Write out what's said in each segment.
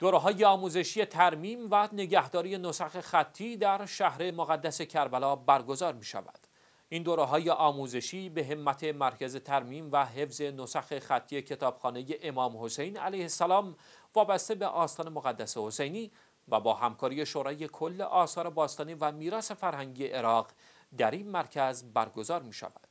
دوره های آموزشی ترمیم و نگهداری نسخ خطی در شهر مقدس کربلا برگزار می شود. این دوره های آموزشی به همت مرکز ترمیم و حفظ نسخ خطی کتابخانه امام حسین علیه السلام وابسته به آستان مقدس حسینی و با همکاری شورای کل آثار باستانی و میراث فرهنگی عراق در این مرکز برگزار می شود.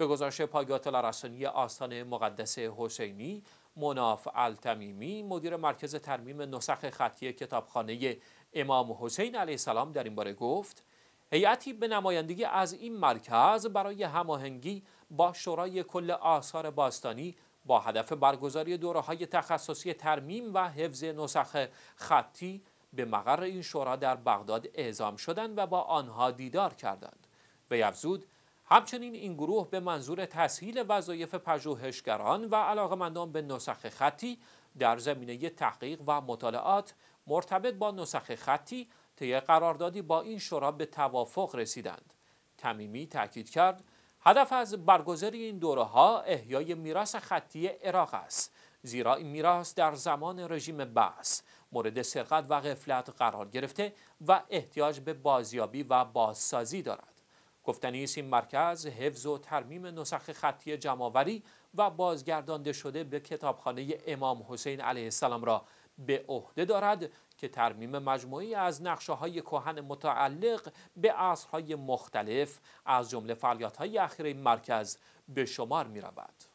به گزارش پایگاه رسانی آستانه مقدس حسینی مناف التمیمی مدیر مرکز ترمیم نسخ خطی کتابخانه امام حسین علیه السلام در این باره گفت هیئتی به نمایندگی از این مرکز برای هماهنگی با شورای کل آثار باستانی با هدف برگزاری دوره‌های تخصصی ترمیم و حفظ نسخ خطی به مقر این شورا در بغداد اعزام شدند و با آنها دیدار کردند. به افزود همچنین این گروه به منظور تسهیل وظایف پژوهشگران و علاقمندان به نسخ خطی در زمینه تحقیق و مطالعات مرتبط با نسخ خطی طی قراردادی با این شورا به توافق رسیدند تمیمی تاکید کرد هدف از برگزاری این دوره ها احیای میراث خطی عراق است زیرا این میراث در زمان رژیم بعث مورد سرقت و غفلت قرار گرفته و احتیاج به بازیابی و بازسازی دارد گفتنی این مرکز حفظ و ترمیم نسخ خطی جمعآوری و بازگردانده شده به کتابخانه امام حسین علیه السلام را به عهده دارد که ترمیم مجموعی از نقشه های کوهن متعلق به عصرهای مختلف از جمله فعالیت های اخیر مرکز به شمار می رود.